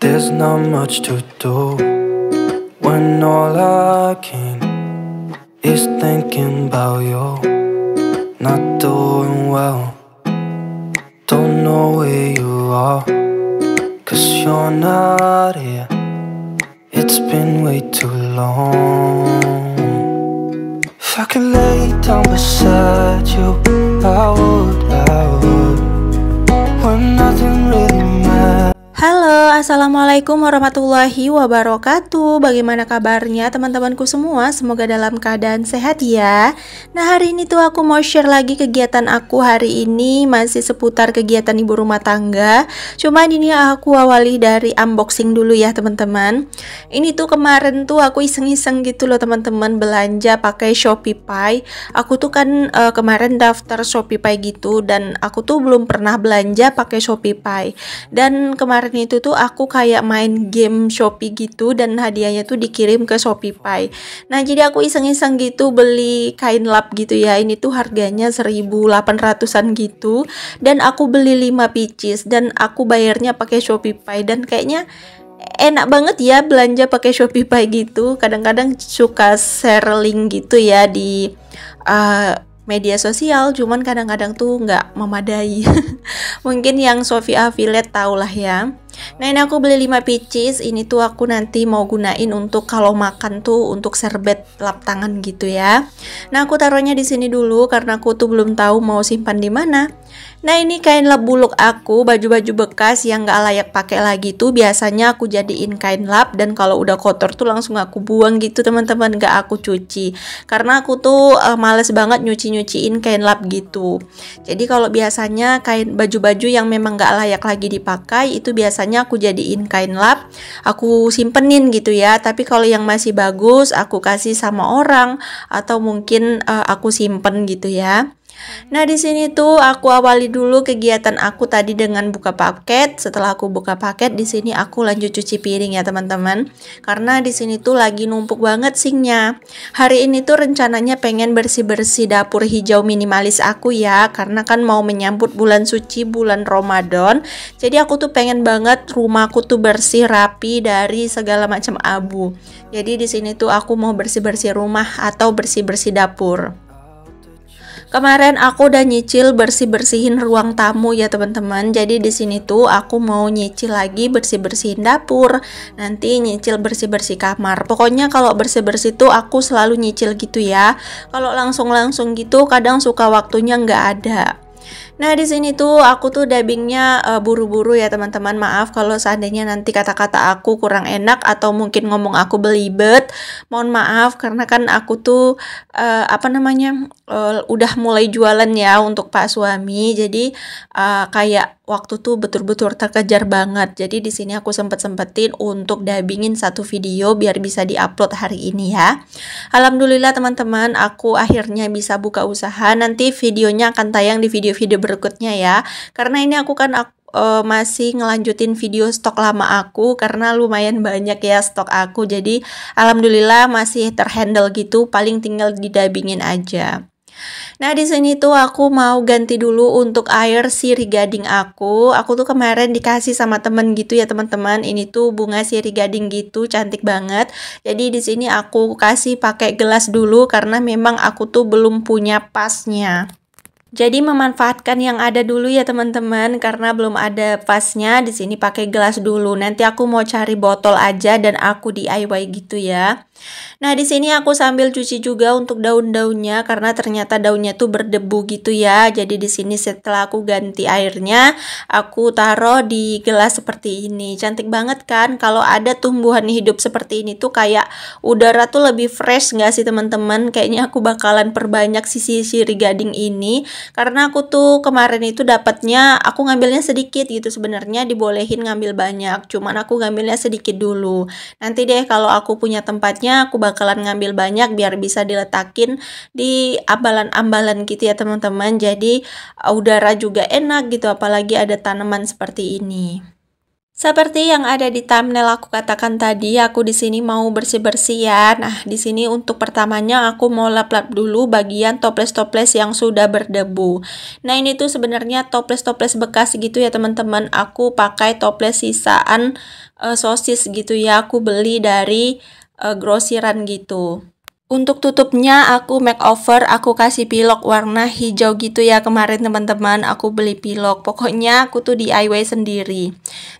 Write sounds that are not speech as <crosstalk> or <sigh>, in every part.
There's not much to do when all I can is thinking about you. Not doing well, don't know where you are, cause you're not here. It's been way too long. If I could lay down beside you, I would, I would. When I Assalamualaikum warahmatullahi wabarakatuh Bagaimana kabarnya teman-temanku semua Semoga dalam keadaan sehat ya Nah hari ini tuh aku mau share lagi kegiatan aku hari ini Masih seputar kegiatan ibu rumah tangga Cuman ini aku awali dari unboxing dulu ya teman-teman Ini tuh kemarin tuh aku iseng-iseng gitu loh teman-teman Belanja pakai Shopee pay. Aku tuh kan uh, kemarin daftar Shopee pay gitu Dan aku tuh belum pernah belanja pakai Shopee pay. Dan kemarin itu tuh aku aku kayak main game Shopee gitu dan hadiahnya tuh dikirim ke Shopee Pay. Nah, jadi aku iseng-iseng gitu beli kain lap gitu ya. Ini tuh harganya 1800-an gitu dan aku beli 5 pieces dan aku bayarnya pakai Shopee Pay dan kayaknya enak banget ya belanja pakai Shopee Pay gitu. Kadang-kadang suka share link gitu ya di uh, media sosial cuman kadang-kadang tuh nggak memadai <laughs> mungkin yang Sofi affiliate tau lah ya Nah ini aku beli 5 pieces Ini tuh aku nanti mau gunain untuk Kalau makan tuh untuk serbet lap tangan gitu ya Nah aku taruhnya di sini dulu Karena aku tuh belum tahu mau simpan di mana Nah ini kain lap buluk aku, baju-baju bekas yang gak layak pakai lagi tuh biasanya aku jadiin kain lap dan kalau udah kotor tuh langsung aku buang gitu teman-teman gak aku cuci karena aku tuh uh, males banget nyuci-nyuciin kain lap gitu. Jadi kalau biasanya kain baju-baju yang memang gak layak lagi dipakai itu biasanya aku jadiin kain lap, aku simpenin gitu ya. Tapi kalau yang masih bagus aku kasih sama orang atau mungkin uh, aku simpen gitu ya. Nah, di sini tuh aku awali dulu kegiatan aku tadi dengan buka paket. Setelah aku buka paket, di sini aku lanjut cuci piring ya, teman-teman. Karena di sini tuh lagi numpuk banget singnya. Hari ini tuh rencananya pengen bersih-bersih dapur hijau minimalis aku ya, karena kan mau menyambut bulan suci bulan Ramadan. Jadi aku tuh pengen banget rumahku tuh bersih, rapi dari segala macam abu. Jadi di sini tuh aku mau bersih-bersih rumah atau bersih-bersih dapur. Kemarin aku udah nyicil bersih-bersihin ruang tamu ya teman-teman. Jadi di sini tuh aku mau nyicil lagi bersih-bersihin dapur. Nanti nyicil bersih-bersih kamar. Pokoknya kalau bersih-bersih tuh aku selalu nyicil gitu ya. Kalau langsung-langsung gitu kadang suka waktunya nggak ada. Nah, di sini tuh aku tuh dubbingnya eh, buru-buru uh, ya, teman-teman. Maaf kalau seandainya nanti kata-kata aku kurang enak atau mungkin ngomong aku belibet. Mohon maaf karena kan aku tuh uh, apa namanya? Uh, udah mulai jualan ya untuk Pak suami. Jadi uh, kayak waktu tuh betul-betul terkejar banget. Jadi di sini aku sempet-sempetin untuk dubbingin satu video biar bisa diupload hari ini ya. Alhamdulillah teman-teman, aku akhirnya bisa buka usaha. Nanti videonya akan tayang di video-video berikutnya ya. Karena ini aku kan aku eh, masih ngelanjutin video stok lama aku karena lumayan banyak ya stok aku jadi alhamdulillah masih terhandle gitu paling tinggal didubbingin aja Nah, di sini tuh aku mau ganti dulu untuk air siri gading aku. Aku tuh kemarin dikasih sama temen gitu ya, teman-teman. Ini tuh bunga siri gading gitu, cantik banget. Jadi di sini aku kasih pakai gelas dulu karena memang aku tuh belum punya pasnya. Jadi memanfaatkan yang ada dulu ya teman-teman karena belum ada pasnya di sini pakai gelas dulu. Nanti aku mau cari botol aja dan aku DIY gitu ya. Nah, di sini aku sambil cuci juga untuk daun-daunnya karena ternyata daunnya tuh berdebu gitu ya. Jadi di sini setelah aku ganti airnya, aku taruh di gelas seperti ini. Cantik banget kan kalau ada tumbuhan hidup seperti ini tuh kayak udara tuh lebih fresh nggak sih teman-teman? Kayaknya aku bakalan perbanyak sisi siri gading ini karena aku tuh kemarin itu dapatnya aku ngambilnya sedikit gitu sebenarnya dibolehin ngambil banyak, cuman aku ngambilnya sedikit dulu. Nanti deh kalau aku punya tempatnya aku bakalan ngambil banyak biar bisa diletakin di ambalan-ambalan gitu ya teman-teman. Jadi uh, udara juga enak gitu apalagi ada tanaman seperti ini. Seperti yang ada di thumbnail aku katakan tadi, aku di sini mau bersih-bersih ya. Nah, di sini untuk pertamanya aku mau lap-lap dulu bagian toples-toples yang sudah berdebu. Nah, ini tuh sebenarnya toples-toples bekas gitu ya, teman-teman. Aku pakai toples sisaan e, sosis gitu ya. Aku beli dari uh, grosiran gitu. Untuk tutupnya aku makeover, aku kasih pilok warna hijau gitu ya kemarin teman-teman. Aku beli pilok. Pokoknya aku tuh DIY sendiri.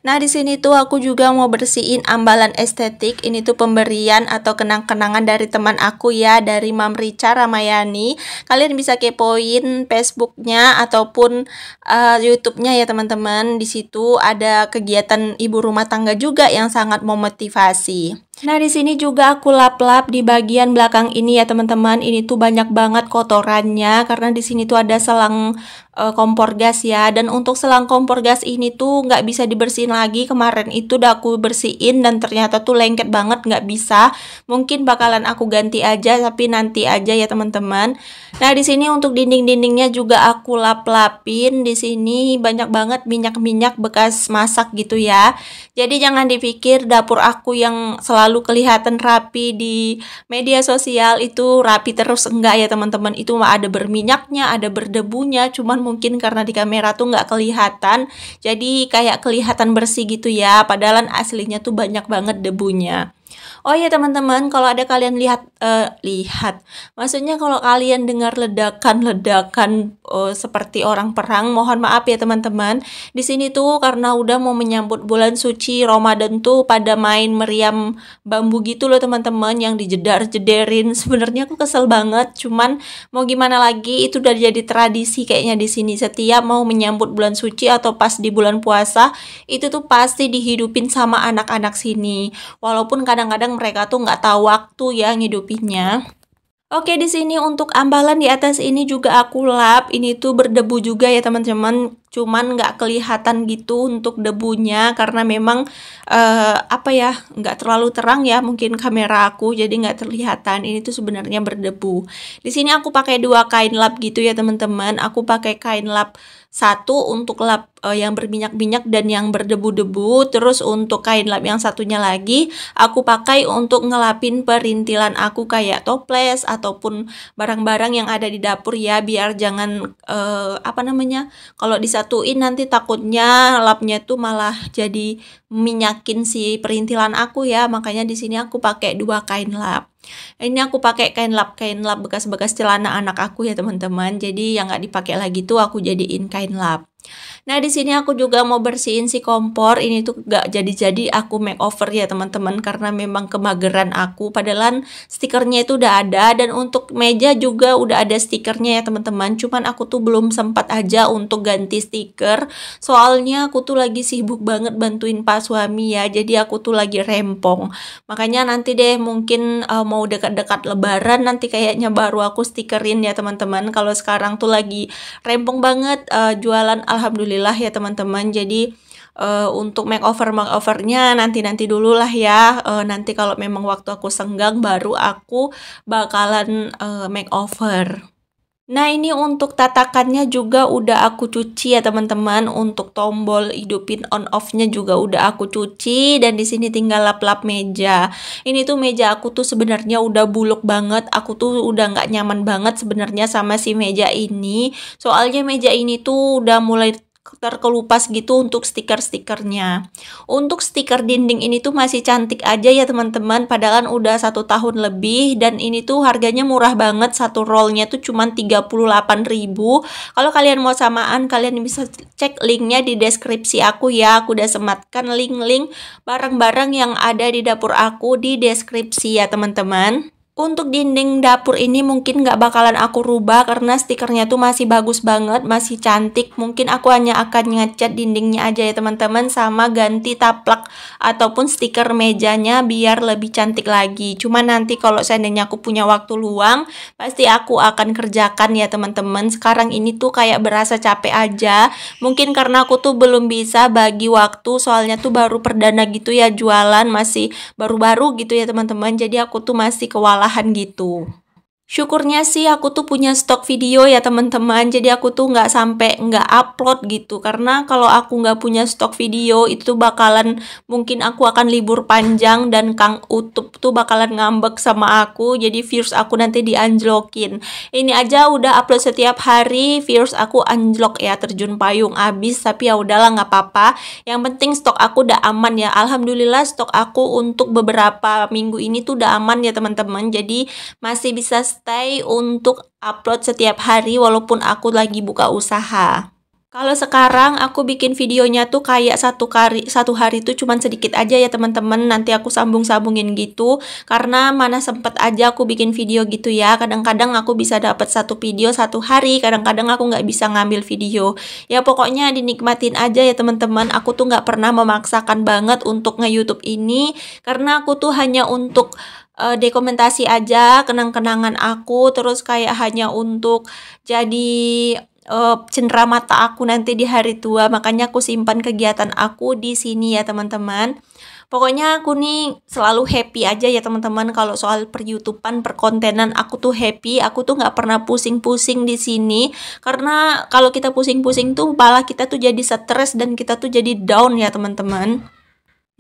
Nah, di sini tuh aku juga mau bersihin ambalan estetik. Ini tuh pemberian atau kenang-kenangan dari teman aku ya, dari Mam Rica Ramayani. Kalian bisa kepoin Facebooknya ataupun uh, YouTube-nya ya teman-teman. Di situ ada kegiatan ibu rumah tangga juga yang sangat memotivasi. Nah, di sini juga aku lap-lap di bagian belakang ini ya, teman-teman. Ini tuh banyak banget kotorannya karena di sini tuh ada selang Eh, kompor gas ya dan untuk selang kompor gas ini tuh nggak bisa dibersihin lagi kemarin itu udah aku bersihin dan ternyata tuh lengket banget nggak bisa mungkin bakalan aku ganti aja tapi nanti aja ya teman-teman nah di sini untuk dinding-dindingnya juga aku lap-lapin di sini banyak banget minyak-minyak bekas masak gitu ya jadi jangan dipikir dapur aku yang selalu kelihatan rapi di media sosial itu rapi terus enggak ya teman-teman itu ada berminyaknya ada berdebunya cuman mungkin karena di kamera tuh nggak kelihatan jadi kayak kelihatan bersih gitu ya padahal aslinya tuh banyak banget debunya Oh iya teman-teman, kalau ada kalian lihat uh, lihat, maksudnya kalau kalian dengar ledakan-ledakan uh, seperti orang perang, mohon maaf ya teman-teman. Di sini tuh karena udah mau menyambut bulan suci Ramadan tuh pada main meriam bambu gitu loh teman-teman yang dijedar-jederin. <laughs> Sebenarnya aku kesel banget, cuman mau gimana lagi itu udah jadi tradisi kayaknya di sini setiap mau menyambut bulan suci atau pas di bulan puasa itu tuh pasti dihidupin sama anak-anak sini. Walaupun kadang-kadang kadang mereka tuh nggak tahu waktu ya ngidupinnya. Oke, di sini untuk ambalan di atas ini juga aku lap. Ini tuh berdebu juga ya, teman-teman cuman nggak kelihatan gitu untuk debunya karena memang uh, apa ya nggak terlalu terang ya mungkin kamera aku jadi nggak terlihatan ini tuh sebenarnya berdebu di sini aku pakai dua kain lap gitu ya teman-teman aku pakai kain lap satu untuk lap uh, yang berminyak-minyak dan yang berdebu-debu terus untuk kain lap yang satunya lagi aku pakai untuk ngelapin perintilan aku kayak toples ataupun barang-barang yang ada di dapur ya biar jangan uh, apa namanya kalau di disatuin nanti takutnya lapnya tuh malah jadi minyakin si perintilan aku ya makanya di sini aku pakai dua kain lap ini aku pakai kain lap kain lap bekas-bekas celana anak aku ya teman-teman jadi yang nggak dipakai lagi tuh aku jadiin kain lap Nah, di sini aku juga mau bersihin si kompor. Ini tuh gak jadi-jadi aku makeover ya, teman-teman, karena memang kemageran aku. Padahal stikernya itu udah ada dan untuk meja juga udah ada stikernya ya, teman-teman. Cuman aku tuh belum sempat aja untuk ganti stiker. Soalnya aku tuh lagi sibuk banget bantuin Pak suami ya. Jadi aku tuh lagi rempong. Makanya nanti deh mungkin uh, mau dekat-dekat lebaran nanti kayaknya baru aku stikerin ya, teman-teman. Kalau sekarang tuh lagi rempong banget uh, jualan alhamdulillah ya teman-teman. Jadi uh, untuk makeover makeovernya nanti nanti dulu lah ya uh, nanti kalau memang waktu aku senggang baru aku bakalan uh, makeover Nah ini untuk tatakannya juga udah aku cuci ya teman-teman Untuk tombol hidupin on offnya juga udah aku cuci Dan di sini tinggal lap-lap meja Ini tuh meja aku tuh sebenarnya udah buluk banget Aku tuh udah nggak nyaman banget sebenarnya sama si meja ini Soalnya meja ini tuh udah mulai terkelupas gitu untuk stiker-stikernya. Untuk stiker dinding ini tuh masih cantik aja ya teman-teman, padahal udah satu tahun lebih dan ini tuh harganya murah banget, satu rollnya tuh cuma 38.000. Kalau kalian mau samaan, kalian bisa cek linknya di deskripsi aku ya, aku udah sematkan link-link barang-barang yang ada di dapur aku di deskripsi ya teman-teman. Untuk dinding dapur ini mungkin nggak bakalan aku rubah karena stikernya tuh masih bagus banget, masih cantik. Mungkin aku hanya akan ngecat dindingnya aja ya teman-teman sama ganti taplak ataupun stiker mejanya biar lebih cantik lagi. Cuma nanti kalau seandainya aku punya waktu luang, pasti aku akan kerjakan ya teman-teman. Sekarang ini tuh kayak berasa capek aja. Mungkin karena aku tuh belum bisa bagi waktu soalnya tuh baru perdana gitu ya jualan, masih baru-baru gitu ya teman-teman. Jadi aku tuh masih kewalahan bertahan gitu syukurnya sih aku tuh punya stok video ya teman-teman jadi aku tuh nggak sampai nggak upload gitu karena kalau aku nggak punya stok video itu bakalan mungkin aku akan libur panjang dan Kang Utup tuh bakalan ngambek sama aku jadi views aku nanti dianjlokin ini aja udah upload setiap hari views aku anjlok ya terjun payung abis tapi ya udahlah nggak apa-apa yang penting stok aku udah aman ya Alhamdulillah stok aku untuk beberapa minggu ini tuh udah aman ya teman-teman jadi masih bisa stay untuk upload setiap hari walaupun aku lagi buka usaha. Kalau sekarang aku bikin videonya tuh kayak satu hari satu hari tuh cuman sedikit aja ya teman-teman. Nanti aku sambung-sambungin gitu karena mana sempet aja aku bikin video gitu ya. Kadang-kadang aku bisa dapat satu video satu hari, kadang-kadang aku nggak bisa ngambil video. Ya pokoknya dinikmatin aja ya teman-teman. Aku tuh nggak pernah memaksakan banget untuk nge-YouTube ini karena aku tuh hanya untuk uh, dokumentasi aja kenang-kenangan aku terus kayak hanya untuk jadi uh, cendera mata aku nanti di hari tua makanya aku simpan kegiatan aku di sini ya teman-teman pokoknya aku nih selalu happy aja ya teman-teman kalau soal per perkontenan aku tuh happy aku tuh nggak pernah pusing-pusing di sini karena kalau kita pusing-pusing tuh malah kita tuh jadi stres dan kita tuh jadi down ya teman-teman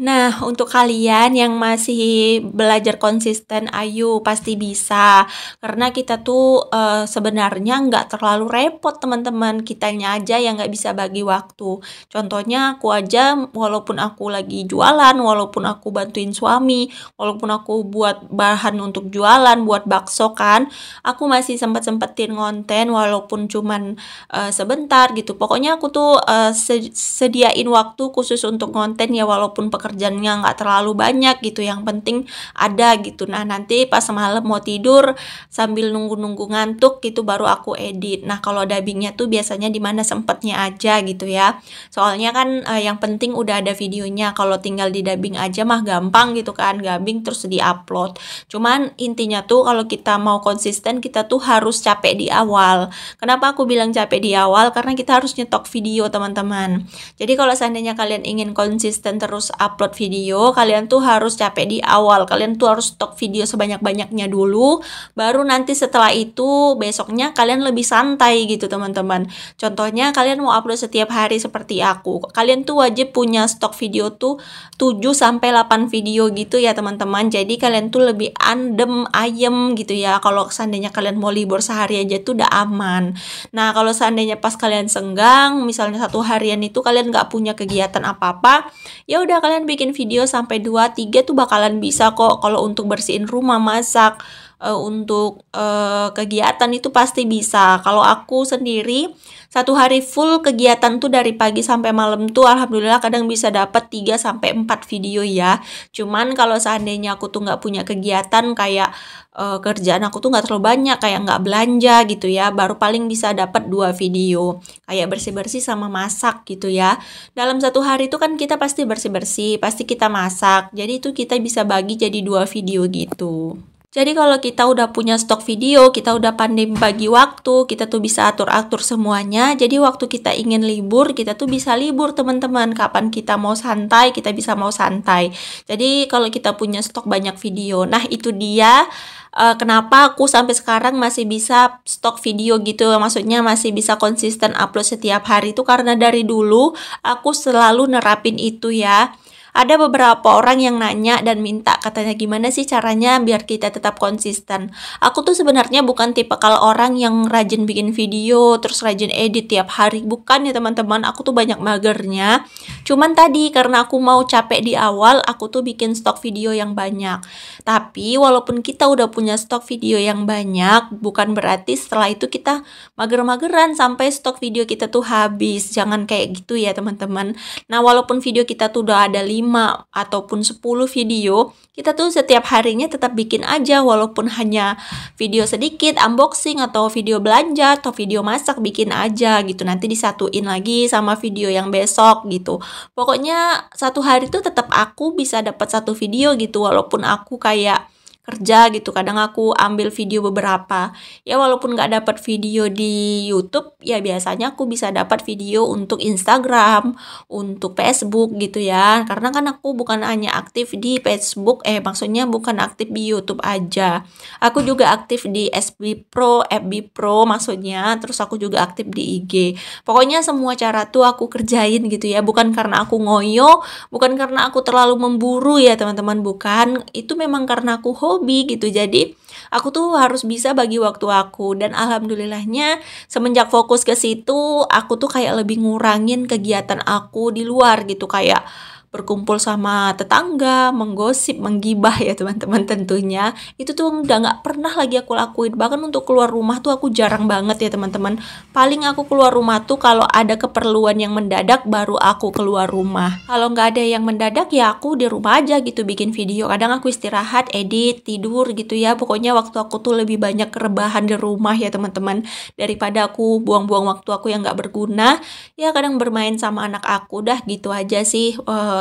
Nah, untuk kalian yang masih belajar konsisten, ayo pasti bisa. Karena kita tuh e, sebenarnya nggak terlalu repot teman-teman. Kitanya aja yang nggak bisa bagi waktu. Contohnya aku aja, walaupun aku lagi jualan, walaupun aku bantuin suami, walaupun aku buat bahan untuk jualan, buat bakso kan, aku masih sempet sempetin konten walaupun cuman e, sebentar gitu. Pokoknya aku tuh e, sediain waktu khusus untuk konten ya walaupun pekerjaan pekerjaannya nggak terlalu banyak gitu yang penting ada gitu nah nanti pas malam mau tidur sambil nunggu-nunggu ngantuk gitu baru aku edit nah kalau dubbingnya tuh biasanya di mana sempetnya aja gitu ya soalnya kan uh, yang penting udah ada videonya kalau tinggal di dubbing aja mah gampang gitu kan gabing terus di upload. cuman intinya tuh kalau kita mau konsisten kita tuh harus capek di awal kenapa aku bilang capek di awal karena kita harus nyetok video teman-teman jadi kalau seandainya kalian ingin konsisten terus upload video, kalian tuh harus capek di awal. Kalian tuh harus stok video sebanyak-banyaknya dulu, baru nanti setelah itu besoknya kalian lebih santai gitu teman-teman. Contohnya kalian mau upload setiap hari seperti aku. Kalian tuh wajib punya stok video tuh 7 sampai 8 video gitu ya teman-teman. Jadi kalian tuh lebih andem, ayem gitu ya. Kalau seandainya kalian mau libur sehari aja tuh udah aman. Nah, kalau seandainya pas kalian senggang, misalnya satu harian itu kalian nggak punya kegiatan apa-apa, ya udah kalian kalian bikin video sampai 2-3 tuh bakalan bisa kok kalau untuk bersihin rumah, masak, uh, untuk uh, kegiatan itu pasti bisa. Kalau aku sendiri satu hari full kegiatan tuh dari pagi sampai malam tuh alhamdulillah kadang bisa dapat 3 sampai 4 video ya. Cuman kalau seandainya aku tuh nggak punya kegiatan kayak uh, kerjaan aku tuh nggak terlalu banyak kayak nggak belanja gitu ya baru paling bisa dapat dua video kayak bersih bersih sama masak gitu ya dalam satu hari itu kan kita pasti bersih bersih pasti kita masak jadi itu kita bisa bagi jadi dua video gitu jadi kalau kita udah punya stok video, kita udah pandai bagi waktu, kita tuh bisa atur-atur semuanya. Jadi waktu kita ingin libur, kita tuh bisa libur teman-teman. Kapan kita mau santai, kita bisa mau santai. Jadi kalau kita punya stok banyak video. Nah itu dia uh, kenapa aku sampai sekarang masih bisa stok video gitu. Maksudnya masih bisa konsisten upload setiap hari itu karena dari dulu aku selalu nerapin itu ya ada beberapa orang yang nanya dan minta katanya gimana sih caranya biar kita tetap konsisten. Aku tuh sebenarnya bukan tipe kalau orang yang rajin bikin video terus rajin edit tiap hari bukan ya teman-teman. Aku tuh banyak magernya. Cuman tadi karena aku mau capek di awal, aku tuh bikin stok video yang banyak. Tapi walaupun kita udah punya stok video yang banyak, bukan berarti setelah itu kita mager-mageran sampai stok video kita tuh habis. Jangan kayak gitu ya teman-teman. Nah walaupun video kita tuh udah ada 5 5 ataupun 10 video, kita tuh setiap harinya tetap bikin aja walaupun hanya video sedikit, unboxing atau video belanja atau video masak bikin aja gitu. Nanti disatuin lagi sama video yang besok gitu. Pokoknya satu hari tuh tetap aku bisa dapat satu video gitu walaupun aku kayak kerja gitu kadang aku ambil video beberapa ya walaupun nggak dapat video di YouTube ya biasanya aku bisa dapat video untuk Instagram untuk Facebook gitu ya karena kan aku bukan hanya aktif di Facebook eh maksudnya bukan aktif di YouTube aja aku juga aktif di SB Pro FB Pro maksudnya terus aku juga aktif di IG pokoknya semua cara tuh aku kerjain gitu ya bukan karena aku ngoyo bukan karena aku terlalu memburu ya teman-teman bukan itu memang karena aku hobi hobi gitu. Jadi aku tuh harus bisa bagi waktu aku dan alhamdulillahnya semenjak fokus ke situ aku tuh kayak lebih ngurangin kegiatan aku di luar gitu kayak berkumpul sama tetangga, menggosip, menggibah ya teman-teman tentunya. Itu tuh udah nggak pernah lagi aku lakuin. Bahkan untuk keluar rumah tuh aku jarang banget ya teman-teman. Paling aku keluar rumah tuh kalau ada keperluan yang mendadak baru aku keluar rumah. Kalau nggak ada yang mendadak ya aku di rumah aja gitu bikin video. Kadang aku istirahat, edit, tidur gitu ya. Pokoknya waktu aku tuh lebih banyak rebahan di rumah ya teman-teman daripada aku buang-buang waktu aku yang nggak berguna. Ya kadang bermain sama anak aku dah gitu aja sih. Uh,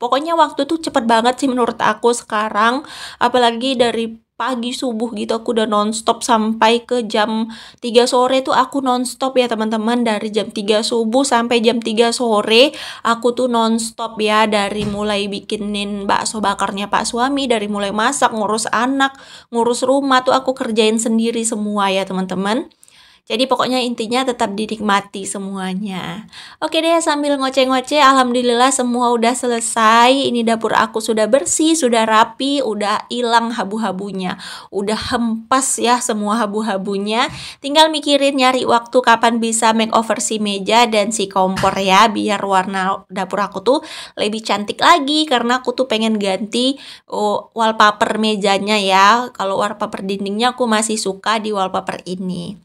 Pokoknya waktu tuh cepet banget sih menurut aku sekarang, apalagi dari pagi subuh gitu aku udah nonstop sampai ke jam 3 sore tuh aku nonstop ya teman-teman dari jam 3 subuh sampai jam 3 sore aku tuh nonstop ya dari mulai bikinin bakso bakarnya pak suami dari mulai masak ngurus anak ngurus rumah tuh aku kerjain sendiri semua ya teman-teman jadi pokoknya intinya tetap dinikmati semuanya. Oke deh sambil ngoceh-ngoceh alhamdulillah semua udah selesai. Ini dapur aku sudah bersih, sudah rapi, udah hilang habu-habunya. Udah hempas ya semua habu-habunya. Tinggal mikirin nyari waktu kapan bisa makeover si meja dan si kompor ya biar warna dapur aku tuh lebih cantik lagi karena aku tuh pengen ganti oh, wallpaper mejanya ya. Kalau wallpaper dindingnya aku masih suka di wallpaper ini.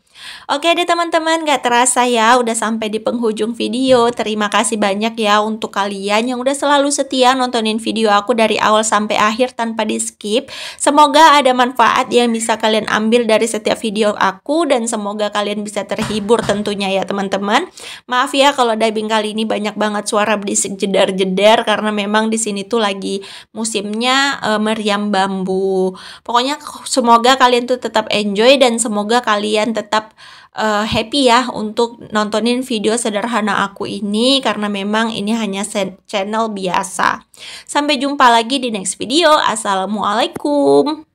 Oke deh teman-teman, gak terasa ya udah sampai di penghujung video. Terima kasih banyak ya untuk kalian yang udah selalu setia nontonin video aku dari awal sampai akhir tanpa di skip. Semoga ada manfaat yang bisa kalian ambil dari setiap video aku dan semoga kalian bisa terhibur tentunya ya teman-teman. Maaf ya kalau diving kali ini banyak banget suara berisik jedar-jedar karena memang di sini tuh lagi musimnya e, meriam bambu. Pokoknya semoga kalian tuh tetap enjoy dan semoga kalian tetap uh, happy ya untuk nontonin video sederhana aku ini karena memang ini hanya channel biasa. Sampai jumpa lagi di next video. Assalamualaikum.